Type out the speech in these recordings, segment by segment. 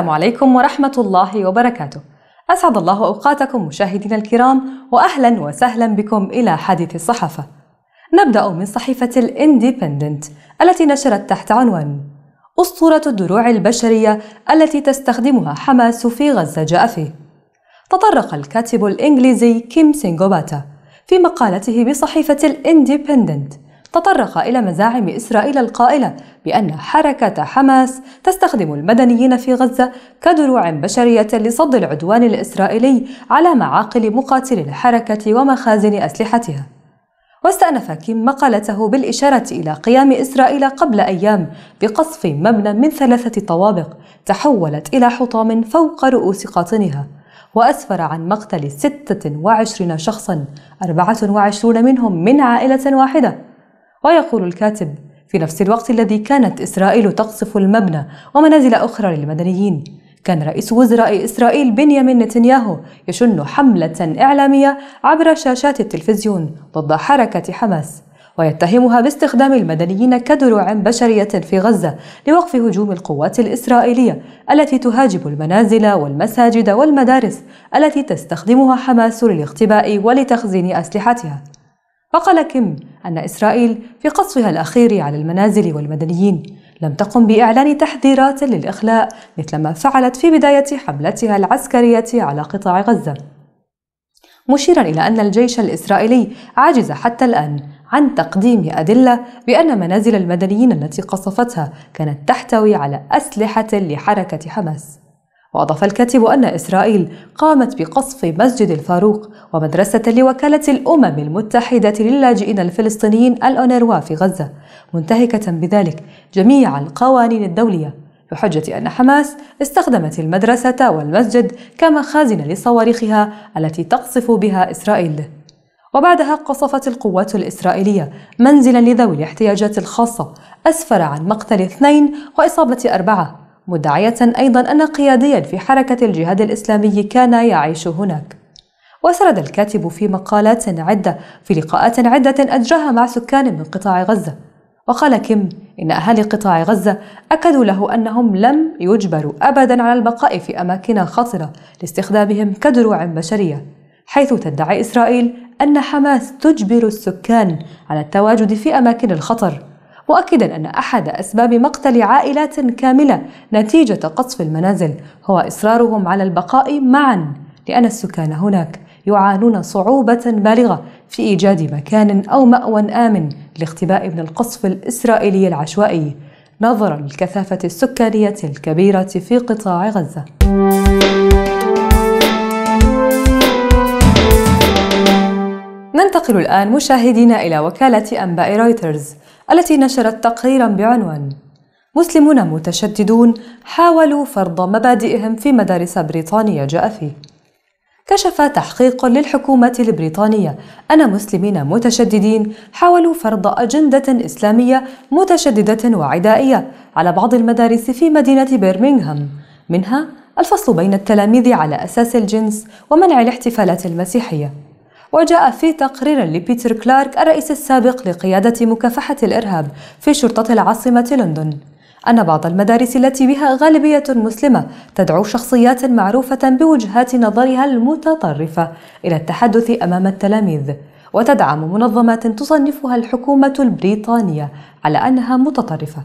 السلام عليكم ورحمة الله وبركاته. أسعد الله أوقاتكم مشاهدينا الكرام وأهلا وسهلا بكم إلى حديث الصحافة. نبدأ من صحيفة الاندبندنت التي نشرت تحت عنوان أسطورة الدروع البشرية التي تستخدمها حماس في غزة جاء فيه. تطرق الكاتب الإنجليزي كيم سينغوباتا في مقالته بصحيفة الاندبندنت تطرق إلى مزاعم إسرائيل القائلة بأن حركة حماس تستخدم المدنيين في غزة كدروع بشرية لصد العدوان الإسرائيلي على معاقل مقاتلي الحركة ومخازن أسلحتها. واستأنف كيم مقالته بالإشارة إلى قيام إسرائيل قبل أيام بقصف مبنى من ثلاثة طوابق تحولت إلى حطام فوق رؤوس قاطنها وأسفر عن مقتل 26 شخصا 24 منهم من عائلة واحدة ويقول الكاتب في نفس الوقت الذي كانت إسرائيل تقصف المبنى ومنازل أخرى للمدنيين كان رئيس وزراء إسرائيل بنيامين نتنياهو يشن حملة إعلامية عبر شاشات التلفزيون ضد حركة حماس ويتهمها باستخدام المدنيين كدروع بشرية في غزة لوقف هجوم القوات الإسرائيلية التي تهاجم المنازل والمساجد والمدارس التي تستخدمها حماس للاختباء ولتخزين أسلحتها وقال كيم أن إسرائيل في قصفها الأخير على المنازل والمدنيين لم تقم بإعلان تحذيرات للإخلاء مثلما فعلت في بداية حملتها العسكرية على قطاع غزة مشيرا إلى أن الجيش الإسرائيلي عاجز حتى الآن عن تقديم أدلة بأن منازل المدنيين التي قصفتها كانت تحتوي على أسلحة لحركة حماس وأضاف الكاتب أن إسرائيل قامت بقصف مسجد الفاروق ومدرسة لوكالة الأمم المتحدة للاجئين الفلسطينيين الأونروا في غزة منتهكة بذلك جميع القوانين الدولية بحجة أن حماس استخدمت المدرسة والمسجد كمخازن لصواريخها التي تقصف بها إسرائيل وبعدها قصفت القوات الإسرائيلية منزلا لذوي الاحتياجات الخاصة أسفر عن مقتل اثنين وإصابة أربعة مدعية أيضا أن قياديا في حركة الجهاد الإسلامي كان يعيش هناك وسرد الكاتب في مقالات عدة في لقاءات عدة أجراها مع سكان من قطاع غزة وقال كيم إن أهالي قطاع غزة أكدوا له أنهم لم يجبروا أبدا على البقاء في أماكن خطرة لاستخدامهم كدروع بشرية حيث تدعي إسرائيل أن حماس تجبر السكان على التواجد في أماكن الخطر مؤكدا أن أحد أسباب مقتل عائلات كاملة نتيجة قصف المنازل هو إصرارهم على البقاء معا لأن السكان هناك يعانون صعوبة بالغة في إيجاد مكان أو مأوى آمن لاختباء من القصف الإسرائيلي العشوائي نظرا للكثافة السكانية الكبيرة في قطاع غزة. ننتقل الآن مشاهدينا إلى وكالة أنباء رويترز التي نشرت تقريرا بعنوان مسلمون متشددون حاولوا فرض مبادئهم في مدارس بريطانيا جاء فيه كشف تحقيق للحكومة البريطانية أن مسلمين متشددين حاولوا فرض أجندة إسلامية متشددة وعدائية على بعض المدارس في مدينة بيرمنغهام منها الفصل بين التلاميذ على أساس الجنس ومنع الاحتفالات المسيحية. وجاء في تقرير لبيتر كلارك الرئيس السابق لقيادة مكافحة الإرهاب في شرطة العاصمة لندن أن بعض المدارس التي بها غالبية مسلمة تدعو شخصيات معروفة بوجهات نظرها المتطرفة إلى التحدث أمام التلاميذ وتدعم منظمات تصنفها الحكومة البريطانية على أنها متطرفة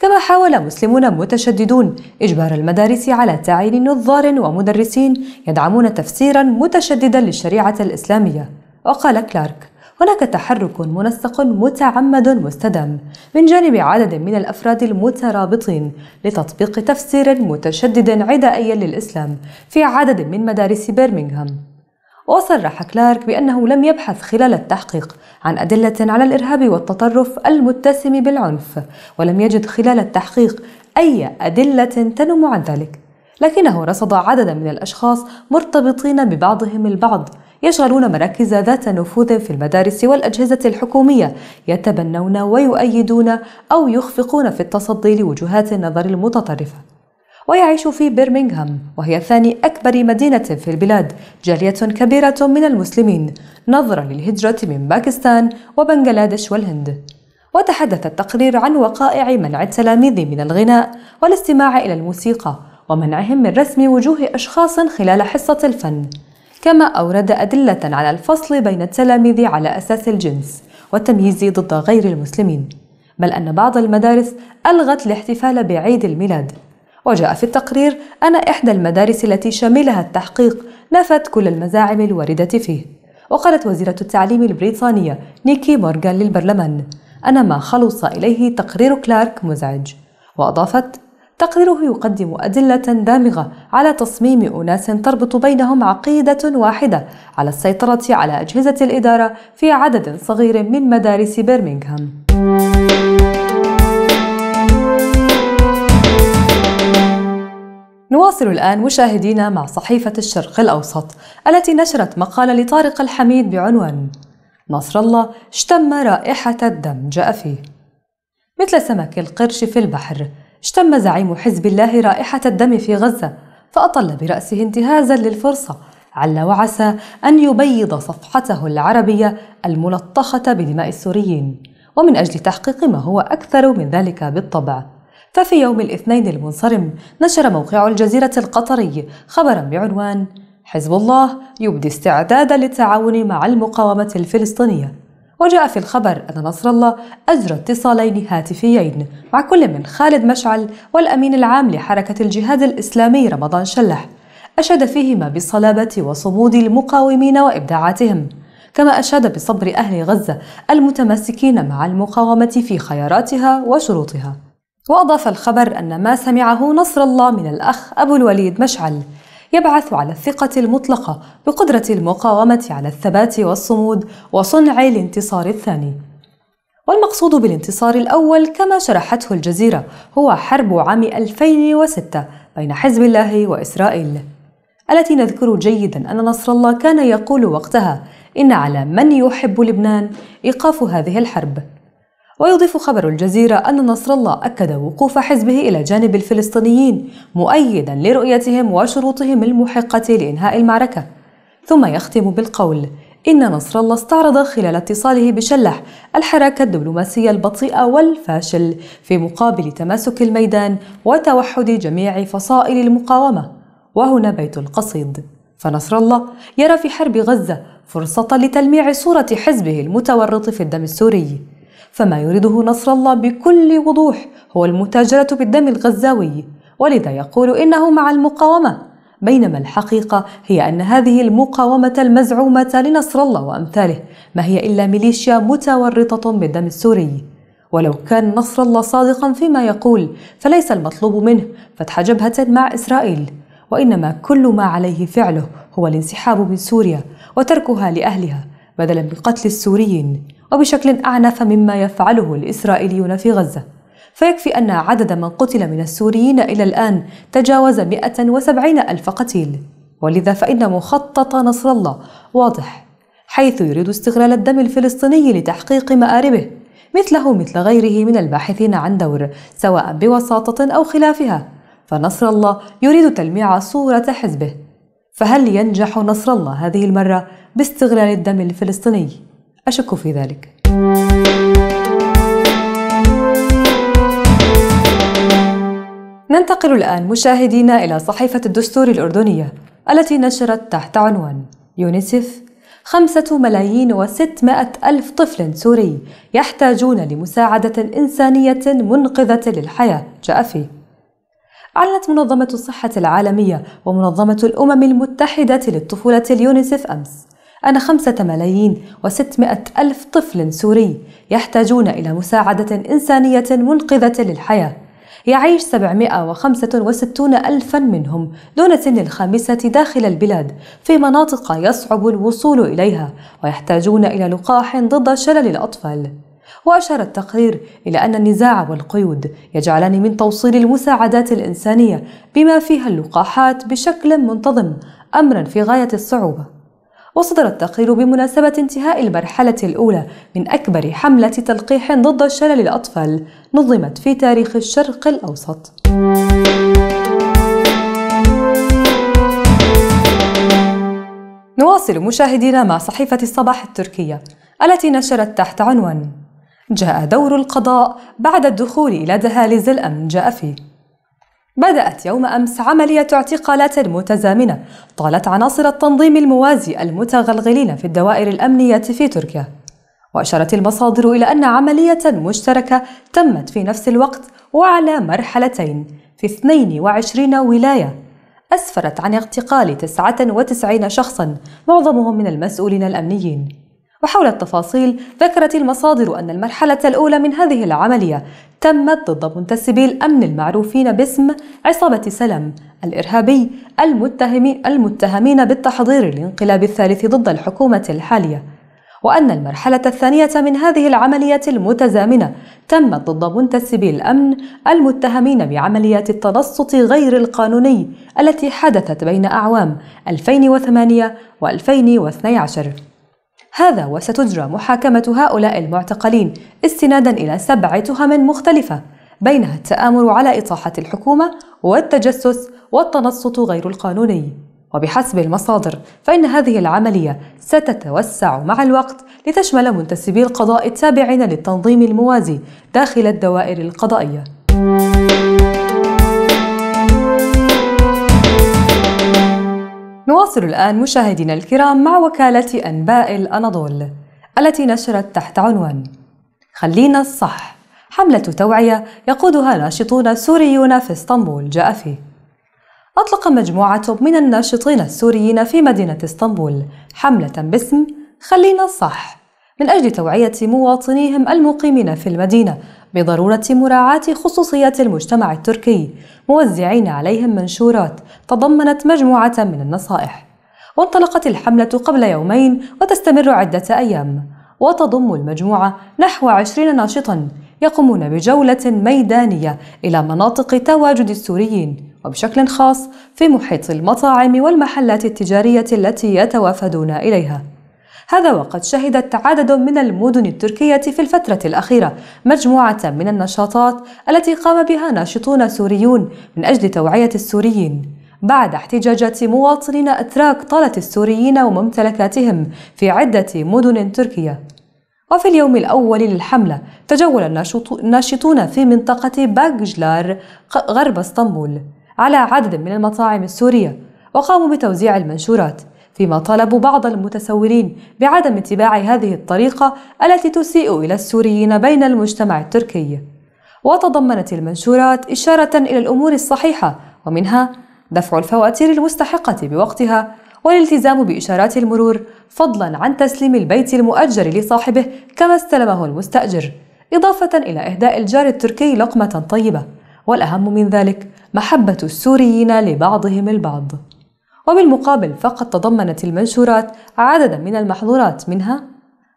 كما حاول مسلمون متشددون إجبار المدارس على تعيين نظار ومدرسين يدعمون تفسيرا متشددا للشريعة الإسلامية وقال كلارك هناك تحرك منسق متعمد مستدام من جانب عدد من الافراد المترابطين لتطبيق تفسير متشدد عدائي للاسلام في عدد من مدارس برمنغهام وصرح كلارك بأنه لم يبحث خلال التحقيق عن أدلة على الإرهاب والتطرف المتسم بالعنف ولم يجد خلال التحقيق أي أدلة تنم عن ذلك لكنه رصد عددا من الأشخاص مرتبطين ببعضهم البعض يشغلون مراكز ذات نفوذ في المدارس والأجهزة الحكومية يتبنون ويؤيدون أو يخفقون في التصدي لوجهات النظر المتطرفة ويعيش في برمنغهام وهي ثاني أكبر مدينة في البلاد جالية كبيرة من المسلمين نظرا للهجرة من باكستان وبنغلاديش والهند وتحدث التقرير عن وقائع منع التلاميذ من الغناء والاستماع إلى الموسيقى ومنعهم من رسم وجوه أشخاص خلال حصة الفن كما أورد أدلة على الفصل بين التلاميذ على أساس الجنس والتمييز ضد غير المسلمين بل أن بعض المدارس ألغت الاحتفال بعيد الميلاد وجاء في التقرير أن إحدى المدارس التي شملها التحقيق نفت كل المزاعم الواردة فيه وقالت وزيرة التعليم البريطانية نيكي مورغان للبرلمان أن ما خلص إليه تقرير كلارك مزعج وأضافت تقريره يقدم أدلة دامغة على تصميم أناس تربط بينهم عقيدة واحدة على السيطرة على أجهزة الإدارة في عدد صغير من مدارس برمنغهام. نواصل الآن مشاهدينا مع صحيفة الشرق الأوسط التي نشرت مقالة لطارق الحميد بعنوان نصر الله اشتم رائحة الدم جاء فيه مثل سمك القرش في البحر اشتم زعيم حزب الله رائحة الدم في غزة فأطل برأسه انتهازا للفرصة عل وعسى أن يبيض صفحته العربية الملطخة بدماء السوريين ومن أجل تحقيق ما هو أكثر من ذلك بالطبع ففي يوم الاثنين المنصرم نشر موقع الجزيرة القطري خبرا بعنوان حزب الله يبدي استعدادا للتعاون مع المقاومة الفلسطينية وجاء في الخبر أن نصر الله أجرى اتصالين هاتفيين مع كل من خالد مشعل والأمين العام لحركة الجهاد الإسلامي رمضان شلح أشاد فيهما بالصلابة وصمود المقاومين وإبداعاتهم كما أشاد بصبر أهل غزة المتمسكين مع المقاومة في خياراتها وشروطها وأضاف الخبر أن ما سمعه نصر الله من الأخ أبو الوليد مشعل يبعث على الثقة المطلقة بقدرة المقاومة على الثبات والصمود وصنع الانتصار الثاني. والمقصود بالانتصار الأول كما شرحته الجزيرة هو حرب عام 2006 بين حزب الله وإسرائيل. التي نذكر جيدا أن نصر الله كان يقول وقتها إن على من يحب لبنان إيقاف هذه الحرب ويضيف خبر الجزيرة أن نصر الله أكد وقوف حزبه إلى جانب الفلسطينيين مؤيدا لرؤيتهم وشروطهم المحقة لإنهاء المعركة ثم يختم بالقول إن نصر الله استعرض خلال اتصاله بشلح الحراك الدبلوماسي البطيء والفاشل في مقابل تماسك الميدان وتوحد جميع فصائل المقاومة وهنا بيت القصيد فنصر الله يرى في حرب غزة فرصة لتلميع صورة حزبه المتورط في الدم السوري فما يريده نصر الله بكل وضوح هو المتاجرة بالدم الغزاوي ولذا يقول إنه مع المقاومة بينما الحقيقة هي أن هذه المقاومة المزعومة لنصر الله وأمثاله ما هي إلا ميليشيا متورطة بالدم السوري ولو كان نصر الله صادقا فيما يقول فليس المطلوب منه فتح جبهة مع إسرائيل وإنما كل ما عليه فعله هو الانسحاب من سوريا وتركها لأهلها بدلا من قتل السوريين وبشكل أعنف مما يفعله الإسرائيليون في غزة فيكفي أن عدد من قتل من السوريين إلى الآن تجاوز 170 ألف قتيل ولذا فإن مخطط نصر الله واضح حيث يريد استغلال الدم الفلسطيني لتحقيق مآربه مثله مثل غيره من الباحثين عن دور سواء بوساطة أو خلافها فنصر الله يريد تلميع صورة حزبه فهل ينجح نصر الله هذه المرة باستغلال الدم الفلسطيني؟ أشك في ذلك ننتقل الآن مشاهدينا إلى صحيفة الدستور الأردنية التي نشرت تحت عنوان يونيسف خمسة ملايين وستمائة ألف طفل سوري يحتاجون لمساعدة إنسانية منقذة للحياة جاء فيه أعلنت منظمة الصحة العالمية ومنظمة الأمم المتحدة للطفولة اليونيسف أمس أن خمسة ملايين وستمائة ألف طفل سوري يحتاجون إلى مساعدة إنسانية منقذة للحياة يعيش 765 ألفا منهم دون سن الخامسة داخل البلاد في مناطق يصعب الوصول إليها ويحتاجون إلى لقاح ضد شلل الأطفال وأشار التقرير إلى أن النزاع والقيود يجعلان من توصيل المساعدات الإنسانية بما فيها اللقاحات بشكل منتظم أمرا في غاية الصعوبة وصدر التقرير بمناسبة انتهاء المرحلة الأولى من أكبر حملة تلقيح ضد شلل الأطفال نظمت في تاريخ الشرق الأوسط. نواصل مشاهدينا مع صحيفة الصباح التركية التي نشرت تحت عنوان جاء دور القضاء بعد الدخول إلى دهاليز الأمن جاء فيه بدأت يوم أمس عملية اعتقالات متزامنة طالت عناصر التنظيم الموازي المتغلغلين في الدوائر الأمنية في تركيا وأشارت المصادر إلى أن عملية مشتركة تمت في نفس الوقت وعلى مرحلتين في 22 ولاية أسفرت عن اعتقال 99 شخصا معظمهم من المسؤولين الأمنيين وحول التفاصيل ذكرت المصادر أن المرحلة الأولى من هذه العملية تمت ضد منتسبي الأمن المعروفين باسم عصابة سلم الإرهابي المتهم المتهمين بالتحضير للانقلاب الثالث ضد الحكومة الحالية وأن المرحلة الثانية من هذه العملية المتزامنة تمت ضد منتسبي الأمن المتهمين بعمليات التنصت غير القانوني التي حدثت بين أعوام 2008 و 2012 هذا وستجرى محاكمة هؤلاء المعتقلين استنادا إلى سبع تهم مختلفة بينها التآمر على إطاحة الحكومة والتجسس والتنصت غير القانوني وبحسب المصادر فإن هذه العملية ستتوسع مع الوقت لتشمل منتسبي القضاء التابعين للتنظيم الموازي داخل الدوائر القضائية نواصل الآن مشاهدينا الكرام مع وكالة أنباء الأناضول التي نشرت تحت عنوان خلينا الصح حملة توعية يقودها ناشطون سوريون في اسطنبول جاء فيه أطلق مجموعة من الناشطين السوريين في مدينة اسطنبول حملة باسم خلينا الصح من أجل توعية مواطنيهم المقيمين في المدينة بضرورة مراعاة خصوصية المجتمع التركي موزعين عليهم منشورات تضمنت مجموعة من النصائح وانطلقت الحملة قبل يومين وتستمر عدة أيام وتضم المجموعة نحو عشرين ناشطا يقومون بجولة ميدانية إلى مناطق تواجد السوريين وبشكل خاص في محيط المطاعم والمحلات التجارية التي يتوافدون إليها هذا وقد شهدت عدد من المدن التركية في الفترة الأخيرة مجموعة من النشاطات التي قام بها ناشطون سوريون من أجل توعية السوريين بعد احتجاجات مواطنين أتراك طالت السوريين وممتلكاتهم في عدة مدن تركية وفي اليوم الأول للحملة تجول الناشطون في منطقة باجلار غرب اسطنبول على عدد من المطاعم السورية وقاموا بتوزيع المنشورات فيما طالبوا بعض المتسولين بعدم اتباع هذه الطريقة التي تسيء إلى السوريين بين المجتمع التركي وتضمنت المنشورات إشارة إلى الأمور الصحيحة ومنها دفع الفواتير المستحقة بوقتها والالتزام بإشارات المرور فضلا عن تسليم البيت المؤجر لصاحبه كما استلمه المستأجر إضافة إلى إهداء الجار التركي لقمة طيبة والأهم من ذلك محبة السوريين لبعضهم البعض وبالمقابل فقد تضمنت المنشورات عددا من المحظورات منها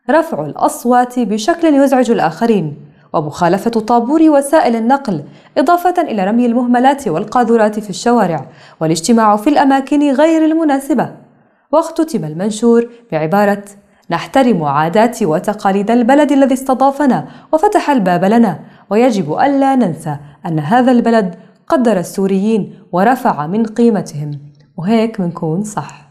رفع الأصوات بشكل يزعج الآخرين ومخالفة طابور وسائل النقل إضافة إلى رمي المهملات والقاذورات في الشوارع والاجتماع في الأماكن غير المناسبة واختتم المنشور بعبارة نحترم عادات وتقاليد البلد الذي استضافنا وفتح الباب لنا ويجب ألا ننسى أن هذا البلد قدر السوريين ورفع من قيمتهم وهيك بنكون صح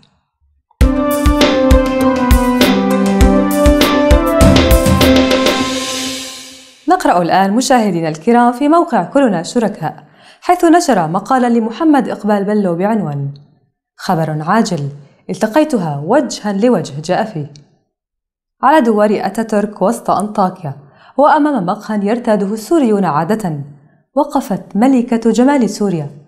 نقرأ الآن مشاهدينا الكرام في موقع كلنا شركاء حيث نشر مقالا لمحمد إقبال بلو بعنوان خبر عاجل التقيتها وجها لوجه جاء فيه على دوار أتاتورك وسط أنطاكيا وأمام مقهى يرتاده السوريون عادة وقفت ملكة جمال سوريا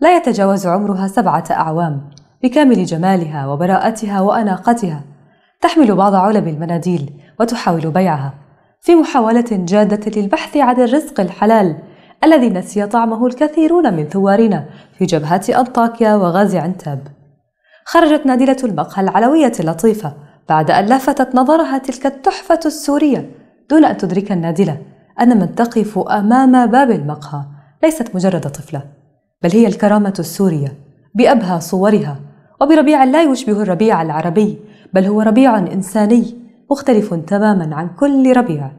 لا يتجاوز عمرها سبعة أعوام بكامل جمالها وبراءتها وأناقتها تحمل بعض علب المناديل وتحاول بيعها في محاولة جادة للبحث عن الرزق الحلال الذي نسي طعمه الكثيرون من ثوارنا في جبهة أنطاكيا وغازي عنتاب خرجت نادلة المقهى العلوية اللطيفة بعد أن لفتت نظرها تلك التحفة السورية دون أن تدرك النادلة أن من تقف أمام باب المقهى ليست مجرد طفلة بل هي الكرامة السورية بأبهى صورها وبربيع لا يشبه الربيع العربي بل هو ربيع إنساني مختلف تماما عن كل ربيع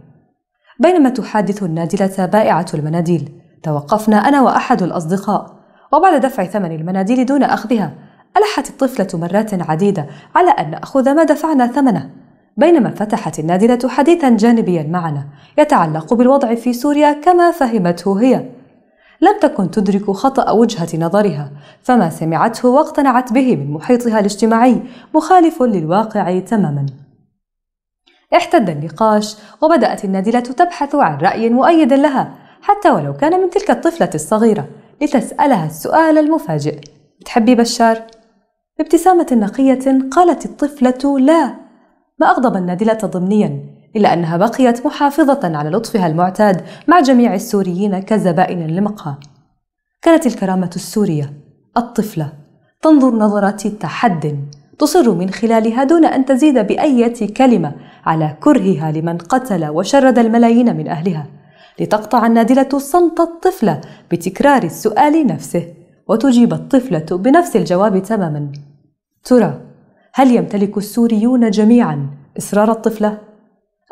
بينما تحادث النادلة بائعة المناديل توقفنا أنا وأحد الأصدقاء وبعد دفع ثمن المناديل دون أخذها ألحت الطفلة مرات عديدة على أن نأخذ ما دفعنا ثمنه بينما فتحت النادلة حديثا جانبيا معنا يتعلق بالوضع في سوريا كما فهمته هي لم تكن تدرك خطأ وجهة نظرها فما سمعته واقتنعت به من محيطها الاجتماعي مخالف للواقع تماما احتد النقاش وبدأت النادلة تبحث عن رأي مؤيد لها حتى ولو كان من تلك الطفلة الصغيرة لتسألها السؤال المفاجئ بتحبي بشار؟ بابتسامة نقية قالت الطفلة لا ما أغضب النادلة ضمنيا إلا أنها بقيت محافظة على لطفها المعتاد مع جميع السوريين كزبائن لمقهى كانت الكرامة السورية الطفلة تنظر نظرة تحد تصر من خلالها دون أن تزيد بأية كلمة على كرهها لمن قتل وشرد الملايين من أهلها لتقطع النادلة صمت الطفلة بتكرار السؤال نفسه وتجيب الطفلة بنفس الجواب تماما ترى هل يمتلك السوريون جميعا إصرار الطفلة؟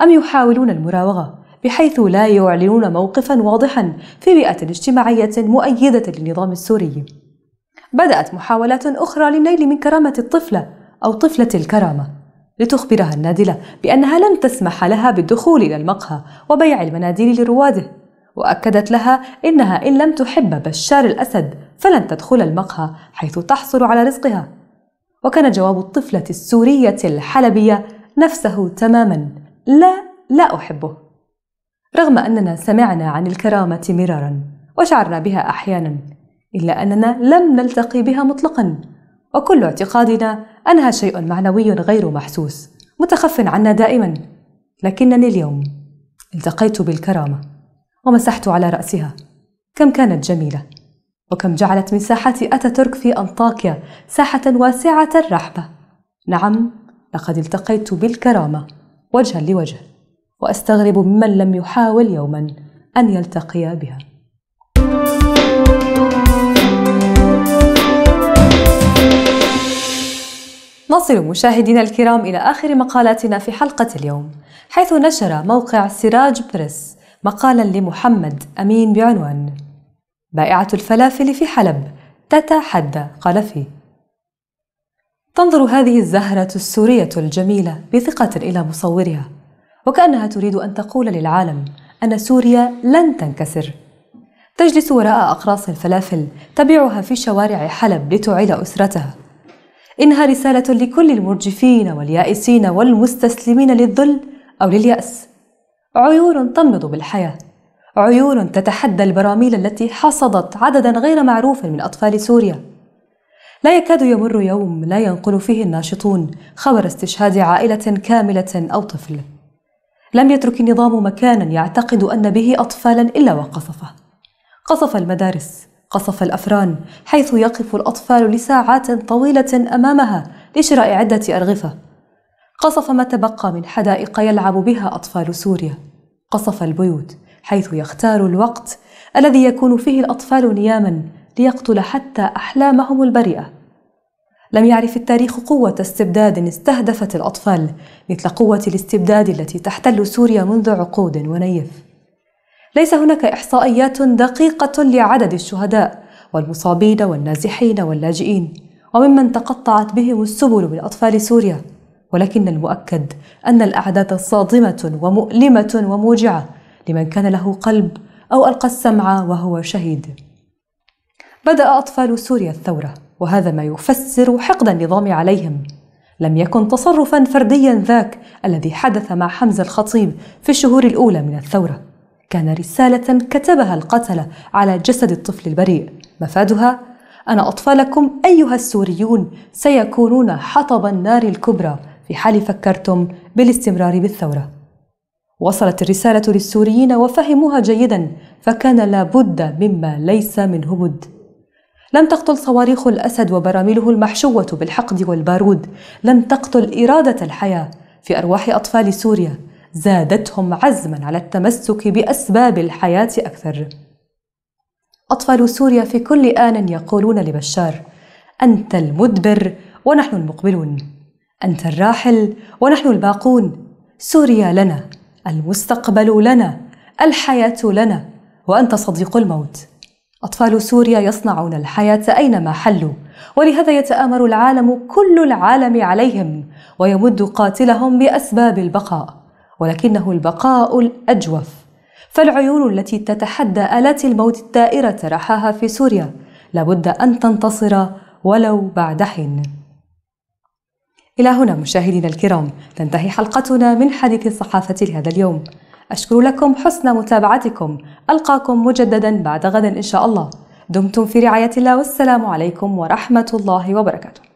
أم يحاولون المراوغة بحيث لا يعلنون موقفا واضحا في بيئة اجتماعية مؤيدة للنظام السوري. بدأت محاولات أخرى للنيل من كرامة الطفلة أو طفلة الكرامة لتخبرها النادلة بأنها لن تسمح لها بالدخول إلى المقهى وبيع المناديل لرواده وأكدت لها إنها إن لم تحب بشار الأسد فلن تدخل المقهى حيث تحصل على رزقها وكان جواب الطفلة السورية الحلبية نفسه تماما لا لا أحبه رغم أننا سمعنا عن الكرامة مرارا وشعرنا بها أحيانا إلا أننا لم نلتقي بها مطلقا وكل اعتقادنا أنها شيء معنوي غير محسوس متخف عنا دائما لكنني اليوم التقيت بالكرامة ومسحت على رأسها كم كانت جميلة وكم جعلت من ساحة أتاتورك في أنطاكيا ساحة واسعة الرحبة نعم لقد التقيت بالكرامة وجها لوجه واستغرب ممن لم يحاول يوما ان يلتقي بها نصل مشاهدينا الكرام إلى آخر مقالاتنا في حلقة اليوم حيث نشر موقع سراج بريس مقالا لمحمد أمين بعنوان بائعة الفلافل في حلب تتحدى قال فيه تنظر هذه الزهرة السورية الجميلة بثقة إلى مصورها وكأنها تريد أن تقول للعالم أن سوريا لن تنكسر تجلس وراء أقراص الفلافل تبيعها في شوارع حلب لتعيل أسرتها إنها رسالة لكل المرجفين واليائسين والمستسلمين للذل أو لليأس عيون تنبض بالحياة عيون تتحدى البراميل التي حصدت عددا غير معروف من أطفال سوريا لا يكاد يمر يوم لا ينقل فيه الناشطون خبر استشهاد عائلة كاملة أو طفل لم يترك النظام مكانا يعتقد أن به أطفالا إلا وقصفه قصف المدارس قصف الأفران حيث يقف الأطفال لساعات طويلة أمامها لشراء عدة أرغفة قصف ما تبقى من حدائق يلعب بها أطفال سوريا قصف البيوت حيث يختار الوقت الذي يكون فيه الأطفال نياما ليقتل حتى أحلامهم البريئة لم يعرف التاريخ قوة استبداد استهدفت الأطفال مثل قوة الاستبداد التي تحتل سوريا منذ عقود ونيف. ليس هناك إحصائيات دقيقة لعدد الشهداء والمصابين والنازحين واللاجئين وممن تقطعت بهم السبل من أطفال سوريا، ولكن المؤكد أن الأعداد صادمة ومؤلمة وموجعة لمن كان له قلب أو ألقى السمع وهو شهيد. بدأ أطفال سوريا الثورة وهذا ما يفسر حقد النظام عليهم لم يكن تصرفا فرديا ذاك الذي حدث مع حمزة الخطيب في الشهور الأولى من الثورة كان رسالة كتبها القتلة على جسد الطفل البريء مفادها أن أطفالكم أيها السوريون سيكونون حطب النار الكبرى في حال فكرتم بالاستمرار بالثورة وصلت الرسالة للسوريين وفهموها جيدا فكان لابد مما ليس من هبد لم تقتل صواريخ الأسد وبراميله المحشوة بالحقد والبارود لم تقتل إرادة الحياة في أرواح أطفال سوريا زادتهم عزما على التمسك بأسباب الحياة أكثر أطفال سوريا في كل آن يقولون لبشار أنت المدبر ونحن المقبلون أنت الراحل ونحن الباقون سوريا لنا المستقبل لنا الحياة لنا وأنت صديق الموت أطفال سوريا يصنعون الحياة أينما حلوا ولهذا يتآمر العالم كل العالم عليهم ويمد قاتلهم بأسباب البقاء ولكنه البقاء الأجوف فالعيون التي تتحدى آلات الموت الدائرة رحاها في سوريا لابد أن تنتصر ولو بعد حين إلى هنا مشاهدينا الكرام تنتهي حلقتنا من حديث الصحافة لهذا اليوم أشكر لكم حسن متابعتكم ألقاكم مجددا بعد غد إن شاء الله دمتم في رعاية الله والسلام عليكم ورحمة الله وبركاته